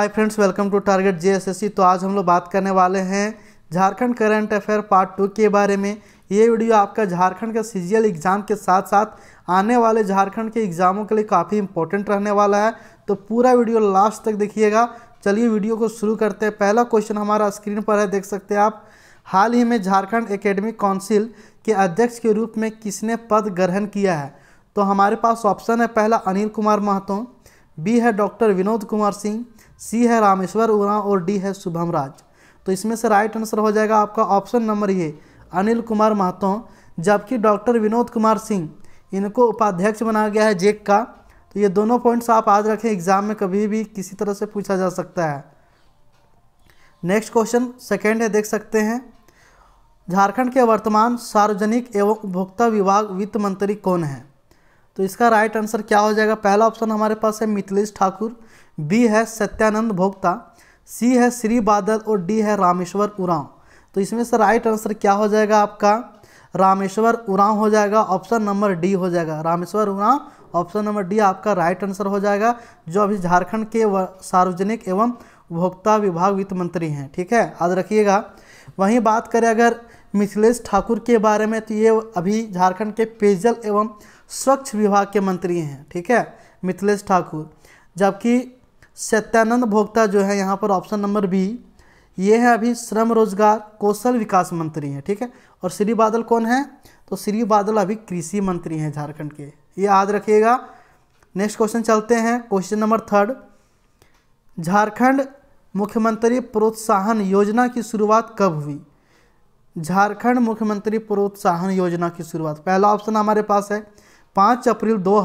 hi friends welcome to target GSSC तो आज हम लोग बात करने वाले हैं Jharkhand current affair part two के बारे में ये वीडियो आपका झारखंड का सी एग्ज़ाम के साथ साथ आने वाले झारखंड के एग्ज़ामों के लिए काफ़ी इंपॉर्टेंट रहने वाला है तो पूरा वीडियो लास्ट तक देखिएगा चलिए वीडियो को शुरू करते हैं पहला क्वेश्चन हमारा स्क्रीन पर है देख सकते हैं आप हाल ही में झारखंड एकेडमिक काउंसिल के अध्यक्ष के रूप में किसने पद ग्रहण किया है तो हमारे पास ऑप्शन है पहला अनिल कुमार महतो बी है डॉक्टर विनोद कुमार सिंह सी है रामेश्वर उरांव और डी है शुभम राज तो इसमें से राइट आंसर हो जाएगा आपका ऑप्शन नंबर ये अनिल कुमार महतो जबकि डॉक्टर विनोद कुमार सिंह इनको उपाध्यक्ष बनाया गया है जेक का तो ये दोनों पॉइंट्स आप आज रखें एग्जाम में कभी भी किसी तरह से पूछा जा सकता है नेक्स्ट क्वेश्चन सेकेंड है देख सकते हैं झारखंड के वर्तमान सार्वजनिक एवं उपभोक्ता विभाग वित्त मंत्री कौन है तो इसका राइट आंसर क्या हो जाएगा पहला ऑप्शन हमारे पास है मिथिलेश ठाकुर बी है सत्यानंद भोक्ता सी है श्री बादल और डी है रामेश्वर उरांव तो इसमें से राइट आंसर क्या हो जाएगा आपका रामेश्वर उरांव हो जाएगा ऑप्शन नंबर डी हो जाएगा Rameshwar Oraon option number D आपका राइट आंसर हो जाएगा जो अभी झारखंड के सार्वजनिक एवं उपभोक्ता विभाग वित्त मंत्री हैं ठीक है याद रखिएगा वहीं बात करें अगर मिथिलेश ठाकुर के बारे में तो ये अभी झारखंड के पेयजल एवं स्वच्छ विभाग के मंत्री हैं ठीक है मिथिलेश ठाकुर जबकि सत्यानंद भोक्ता जो है यहाँ पर ऑप्शन नंबर बी ये है अभी श्रम रोजगार कौशल विकास मंत्री हैं ठीक है और श्री बादल कौन है तो श्री बादल अभी कृषि मंत्री हैं झारखंड के ये याद रखिएगा नेक्स्ट क्वेश्चन चलते हैं क्वेश्चन नंबर थर्ड झारखंड मुख्यमंत्री प्रोत्साहन योजना की शुरुआत कब हुई झारखंड मुख्यमंत्री प्रोत्साहन योजना की शुरुआत पहला ऑप्शन हमारे पास है पाँच अप्रैल दो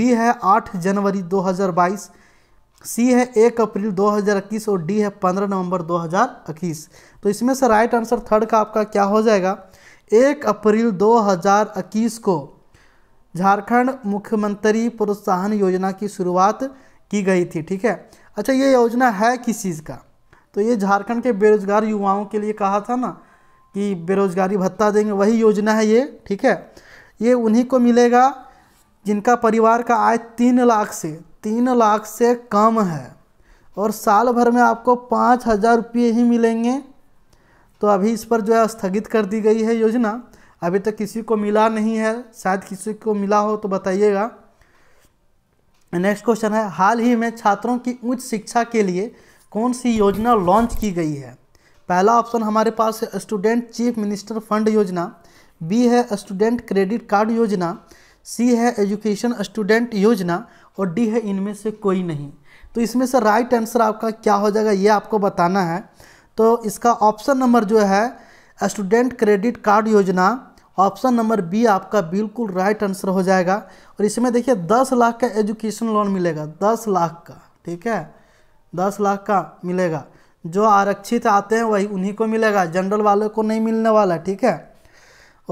बी है आठ जनवरी दो सी है एक अप्रैल 2021 और डी है 15 नवंबर 2021 तो इसमें से राइट आंसर थर्ड का आपका क्या हो जाएगा एक अप्रैल 2021 को झारखंड मुख्यमंत्री प्रोत्साहन योजना की शुरुआत की गई थी ठीक है अच्छा ये योजना है किस चीज़ का तो ये झारखंड के बेरोजगार युवाओं के लिए कहा था ना कि बेरोजगारी भत्ता देंगे वही योजना है ये ठीक है ये उन्हीं को मिलेगा जिनका परिवार का आय तीन लाख से तीन लाख से कम है और साल भर में आपको पाँच हज़ार रुपये ही मिलेंगे तो अभी इस पर जो है स्थगित कर दी गई है योजना अभी तक किसी को मिला नहीं है शायद किसी को मिला हो तो बताइएगा नेक्स्ट क्वेश्चन है हाल ही में छात्रों की उच्च शिक्षा के लिए कौन सी योजना लॉन्च की गई है पहला ऑप्शन हमारे पास है स्टूडेंट चीफ मिनिस्टर फंड योजना बी है स्टूडेंट क्रेडिट कार्ड योजना सी है एजुकेशन स्टूडेंट योजना और डी है इनमें से कोई नहीं तो इसमें से राइट आंसर आपका क्या हो जाएगा ये आपको बताना है तो इसका ऑप्शन नंबर जो है स्टूडेंट क्रेडिट कार्ड योजना ऑप्शन नंबर बी आपका बिल्कुल राइट आंसर हो जाएगा और इसमें देखिए दस लाख का एजुकेशन लोन मिलेगा दस लाख का ठीक है दस लाख का मिलेगा जो आरक्षित आते हैं वही उन्हीं को मिलेगा जनरल वालों को नहीं मिलने वाला ठीक है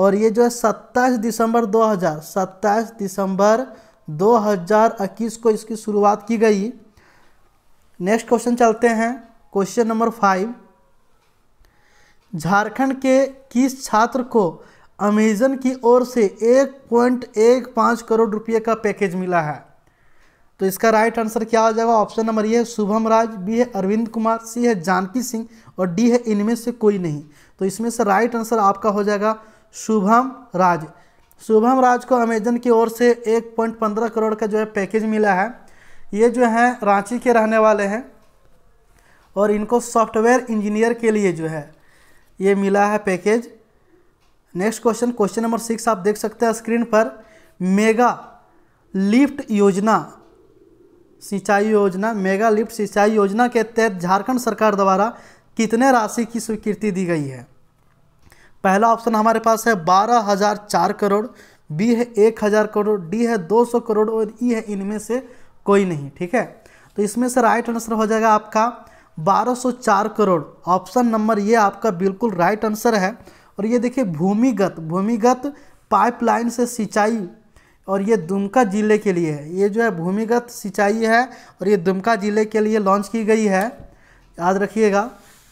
और ये जो है सत्ताईस दिसंबर 2000 सत्ताईस दिसंबर 2021 को इसकी शुरुआत की गई नेक्स्ट क्वेश्चन चलते हैं क्वेश्चन नंबर फाइव झारखंड के किस छात्र को अमेजन की ओर से एक पॉइंट एक पाँच करोड़ रुपये का पैकेज मिला है तो इसका राइट आंसर क्या हो जाएगा ऑप्शन नंबर ये है शुभम राज बी है अरविंद कुमार सी है जानकी सिंह और डी है इनमें से कोई नहीं तो इसमें से राइट आंसर आपका हो जाएगा शुभम राज शुभम राज को अमेजन की ओर से 1.15 करोड़ का जो है पैकेज मिला है ये जो है रांची के रहने वाले हैं और इनको सॉफ्टवेयर इंजीनियर के लिए जो है ये मिला है package next question question number six आप देख सकते हैं स्क्रीन पर मेगा लिफ्ट योजना सिंचाई योजना मेगा लिफ्ट सिंचाई योजना के तहत झारखंड सरकार द्वारा कितने राशि की स्वीकृति दी गई है पहला ऑप्शन हमारे पास है बारह हजार चार करोड़ बी है एक हजार करोड़ डी है दो सौ करोड़ और ई है इनमें से कोई नहीं ठीक है तो इसमें से राइट आंसर हो जाएगा आपका बारह सौ चार करोड़ ऑप्शन नंबर ये आपका बिल्कुल राइट आंसर है और ये देखिए भूमिगत भूमिगत पाइपलाइन से सिंचाई और ये दुमका ज़िले के लिए है ये जो है भूमिगत सिंचाई है और ये दुमका ज़िले के लिए लॉन्च की गई है याद रखिएगा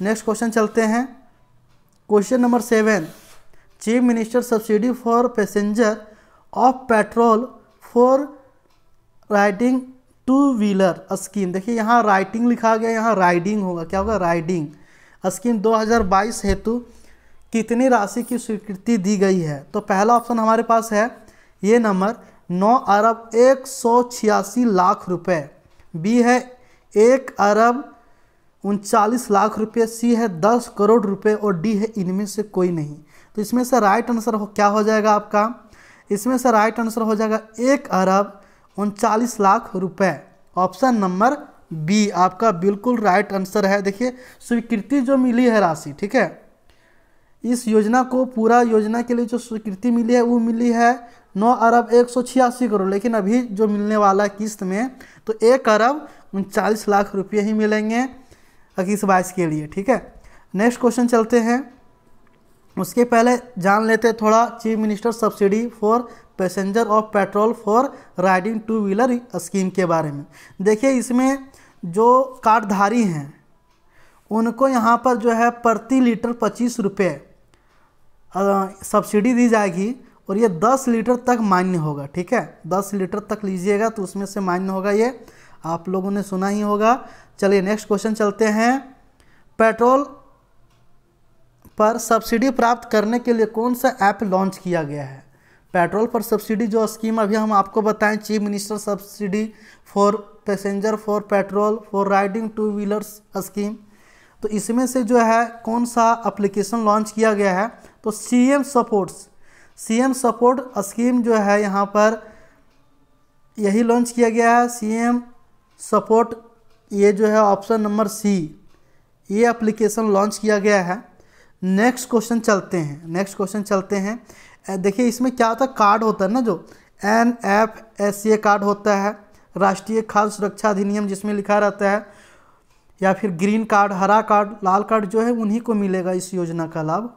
नेक्स्ट क्वेश्चन चलते हैं question number seven chief minister subsidy for passenger of petrol for riding two wheeler scheme देखिए यहाँ राइटिंग लिखा गया यहाँ राइडिंग होगा क्या होगा राइडिंग स्कीम 2022 हेतु कितनी राशि की स्वीकृति दी गई है तो पहला ऑप्शन हमारे पास है ये नंबर नौ अरब एक सौ छियासी लाख रुपए बी है एक अरब उनचालीस लाख रुपये सी है दस करोड़ रुपये और डी है इनमें से कोई नहीं तो इसमें से राइट आंसर हो क्या हो जाएगा आपका इसमें से राइट आंसर हो जाएगा एक अरब उनचालीस लाख रुपये ऑप्शन नंबर बी आपका बिल्कुल राइट आंसर है देखिए स्वीकृति जो मिली है राशि ठीक है इस योजना को पूरा योजना के लिए जो स्वीकृति मिली है वो मिली है नौ अरब एक सौ छियासी करोड़ लेकिन अभी जो मिलने वाला किस्त में तो एक अरब उनचालीस लाख रुपये ही मिलेंगे हकीस बाइस के लिए ठीक है नेक्स्ट क्वेश्चन चलते हैं उसके पहले जान लेते थोड़ा chief minister subsidy for passenger of petrol for riding two wheeler scheme के बारे में देखिए इसमें जो कार्डधारी हैं उनको यहाँ पर जो है प्रति लीटर पच्चीस रुपये सब्सिडी दी जाएगी और ये दस लीटर तक मान्य होगा ठीक है दस लीटर तक लीजिएगा तो उसमें से मान्य होगा ये आप लोगों ने सुना ही होगा चलिए नेक्स्ट क्वेश्चन चलते हैं पेट्रोल पर सब्सिडी प्राप्त करने के लिए कौन सा ऐप लॉन्च किया गया है पेट्रोल पर सब्सिडी जो स्कीम अभी हम आपको बताएं chief minister subsidy for passenger for petrol for riding two wheelers scheme तो इसमें से जो है कौन सा एप्लीकेशन लॉन्च किया गया है तो C M supports C M support scheme जो है यहाँ पर यही लॉन्च किया गया है सी एम सपोर्ट ये जो है ऑप्शन नंबर सी ये एप्लीकेशन लॉन्च किया गया है नेक्स्ट क्वेश्चन चलते हैं नेक्स्ट क्वेश्चन चलते हैं देखिए इसमें क्या होता है कार्ड होता है ना जो N F S A card होता है राष्ट्रीय खाद्य सुरक्षा अधिनियम जिसमें लिखा रहता है या फिर ग्रीन कार्ड हरा कार्ड लाल कार्ड जो है उन्हीं को मिलेगा इस योजना का लाभ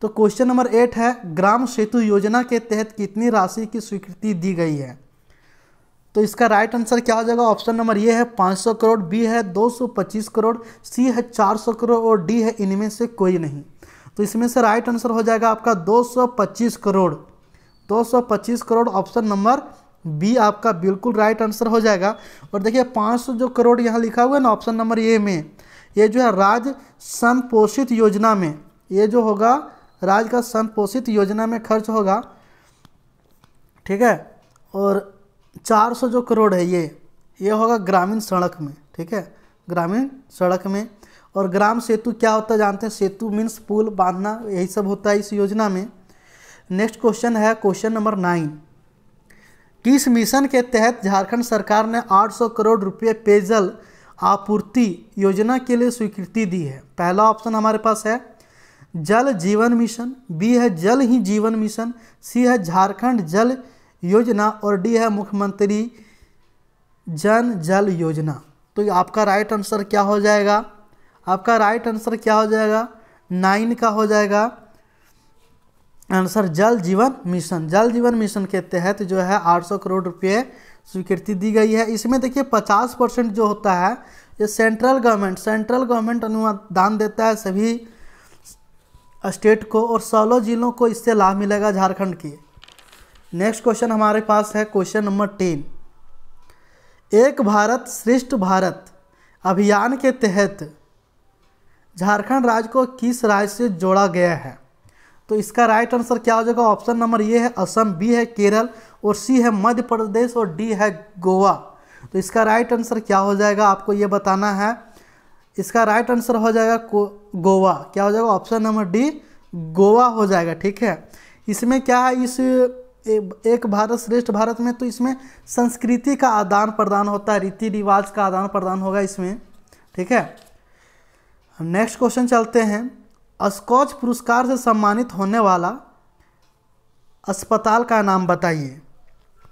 तो क्वेश्चन नंबर एट है ग्राम सेतु योजना के तहत कितनी राशि की स्वीकृति दी गई है तो इसका राइट आंसर क्या हो जाएगा ऑप्शन नंबर ये है 500 करोड़ बी है 225 करोड़ सी है 400 करोड़ और डी है इनमें से कोई नहीं तो इसमें से राइट आंसर हो जाएगा आपका 225 crore 225 crore option number B आपका बिल्कुल राइट आंसर हो जाएगा और देखिए 500 जो करोड़ यहाँ लिखा हुआ है ना ऑप्शन नंबर ए में ये जो है राज्य संपोषित योजना में ये जो होगा राज्य का संपोषित योजना में खर्च होगा ठीक है और 400 जो करोड़ है ये ये होगा ग्रामीण सड़क में ठीक है ग्रामीण सड़क में और ग्राम सेतु क्या होता है जानते हैं सेतु मीन्स पुल बांधना यही सब होता है इस योजना में नेक्स्ट क्वेश्चन है क्वेश्चन नंबर नाइन किस मिशन के तहत झारखंड सरकार ने 800 करोड़ रुपये पेयजल आपूर्ति योजना के लिए स्वीकृति दी है पहला ऑप्शन हमारे पास है जल जीवन मिशन बी है जल ही जीवन मिशन सी है झारखंड जल योजना और डी है मुख्यमंत्री जन जल योजना तो आपका राइट आंसर क्या हो जाएगा आपका राइट आंसर क्या हो जाएगा नाइन का हो जाएगा आंसर जल जीवन मिशन जल जीवन मिशन के तहत जो है 800 करोड़ रुपये स्वीकृति दी गई है इसमें देखिए 50 परसेंट जो होता है ये सेंट्रल गवर्नमेंट सेंट्रल गवर्नमेंट अनुदान देता है सभी स्टेट को और सोलह जिलों को इससे लाभ मिलेगा झारखंड की नेक्स्ट क्वेश्चन हमारे पास है क्वेश्चन नंबर टेन एक भारत श्रेष्ठ भारत अभियान के तहत झारखंड राज्य को किस राज्य से जोड़ा गया है तो इसका राइट आंसर क्या हो जाएगा ऑप्शन नंबर ये है असम बी है केरल और सी है मध्य प्रदेश और डी है गोवा तो इसका राइट आंसर क्या हो जाएगा आपको ये बताना है इसका राइट आंसर हो जाएगा गोवा क्या हो जाएगा ऑप्शन नंबर डी गोवा हो जाएगा ठीक है इसमें क्या है इस एक भारत श्रेष्ठ भारत में तो इसमें संस्कृति का आदान प्रदान होता है रीति रिवाज का आदान प्रदान होगा इसमें ठीक है नेक्स्ट क्वेश्चन चलते हैं स्कॉच पुरस्कार से सम्मानित होने वाला अस्पताल का नाम बताइए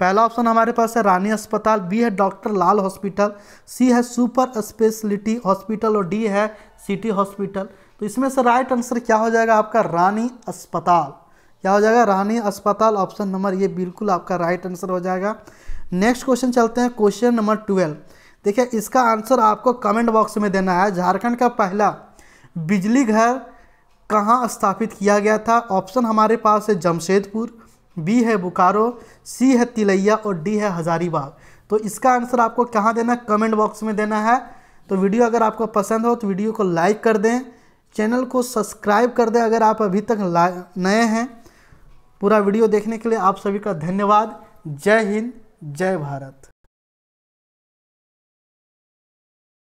पहला ऑप्शन हमारे पास है रानी अस्पताल बी है डॉक्टर लाल हॉस्पिटल सी है सुपर स्पेशलिटी हॉस्पिटल और डी है सिटी हॉस्पिटल तो इसमें से राइट आंसर क्या हो जाएगा आपका रानी अस्पताल क्या हो जाएगा रानी अस्पताल ऑप्शन नंबर ये बिल्कुल आपका राइट आंसर हो जाएगा नेक्स्ट क्वेश्चन चलते हैं क्वेश्चन नंबर ट्वेल्व देखिए इसका आंसर आपको कमेंट बॉक्स में देना है झारखंड का पहला बिजली घर कहाँ स्थापित किया गया था ऑप्शन हमारे पास है जमशेदपुर बी है बोकारो सी है तिलैया और डी है हजारीबाग तो इसका आंसर आपको कहाँ देना है कमेंट बॉक्स में देना है तो वीडियो अगर आपको पसंद हो तो वीडियो को लाइक कर दें चैनल को सब्सक्राइब कर दें अगर आप अभी तक नए हैं पूरा वीडियो देखने के लिए आप सभी का धन्यवाद जय हिंद जय भारत